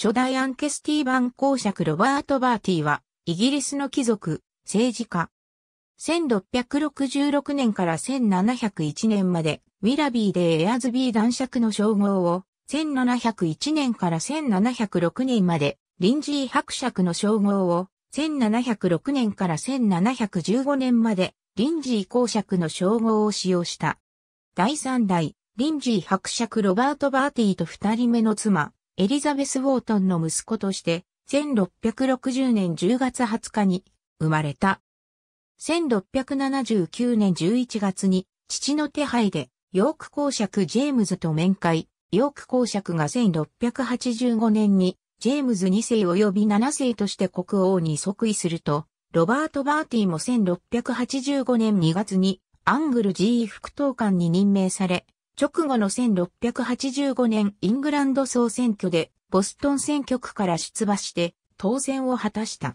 初代アンケスティーバン公爵ロバート・バーティーは、イギリスの貴族、政治家。1666年から1701年まで、ウィラビーでエアズビー男爵の称号を、1701年から1706年まで、リンジー伯爵の称号を、1706年から1715年まで、リンジー公爵の称号を使用した。第3代、リンジー伯爵ロバート・バーティと二人目の妻、エリザベス・ウォートンの息子として、1660年10月20日に生まれた。1679年11月に父の手配でヨーク公爵ジェームズと面会。ヨーク公爵が1685年にジェームズ2世及び7世として国王に即位すると、ロバート・バーティも1685年2月にアングル G 副統監に任命され、直後の1685年イングランド総選挙でボストン選挙区から出馬して当選を果たした。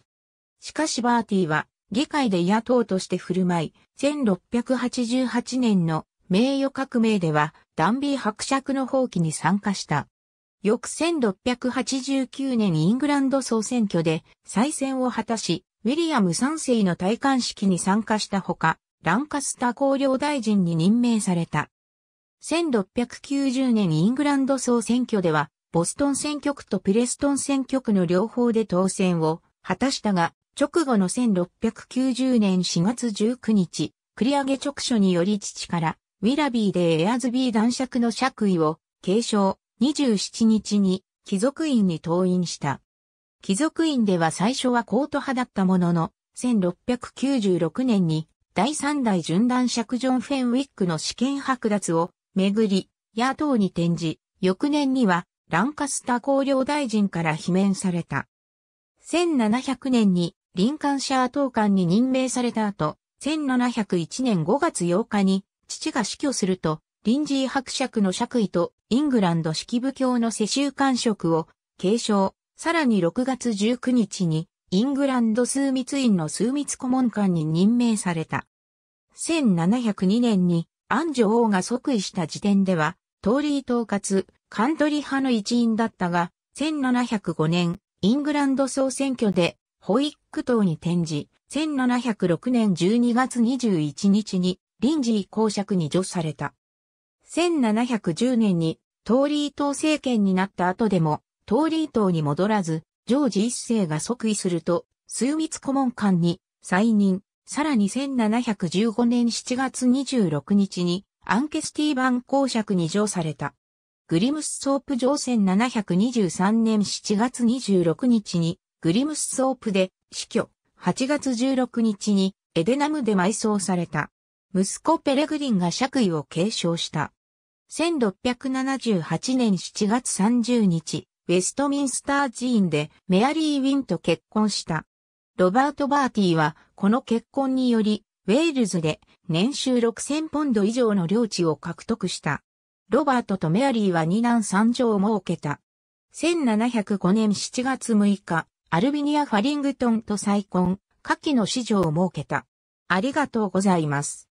しかしバーティーは議会で野党として振る舞い、1688年の名誉革命ではダンビー伯爵の放棄に参加した。翌1689年イングランド総選挙で再選を果たし、ウィリアム3世の戴冠式に参加したほか、ランカスター公領大臣に任命された。1690年イングランド総選挙では、ボストン選挙区とプレストン選挙区の両方で当選を果たしたが、直後の1690年4月19日、繰り上げ直書により父から、ウィラビーでエアズビー男爵の爵位を継承27日に貴族院に登院した。貴族院では最初はコート派だったものの、1696年に第3代順男爵ジョン・フェンウィックの試験剥奪を巡り、野党に転じ、翌年にはランカスタ公領大臣から罷免された。1700年にリンカンシャー党官に任命された後、1701年5月8日に父が死去すると、臨時伯爵の爵位とイングランド式部教の世襲官職を継承、さらに6月19日にイングランド枢密院の枢密顧問官に任命された。1702年に安女王が即位した時点では、トーリー統括、カントリ派の一員だったが、1705年、イングランド総選挙で、ホイック党に転じ、1706年12月21日に臨時公爵に除された。1710年にトーリー党政権になった後でも、トーリー党に戻らず、ジョージ一世が即位すると、枢密顧問官に再任、さらに1715年7月26日にアンケスティーバン公爵に上された。グリムスソープ上戦723年7月26日にグリムスソープで死去、8月16日にエデナムで埋葬された。息子ペレグリンが爵位を継承した。1678年7月30日、ウェストミンスター寺院でメアリー・ウィンと結婚した。ロバート・バーティーは、この結婚により、ウェールズで年収6000ポンド以上の領地を獲得した。ロバートとメアリーは二男三女を設けた。1705年7月6日、アルビニア・ファリングトンと再婚、下記の子女を設けた。ありがとうございます。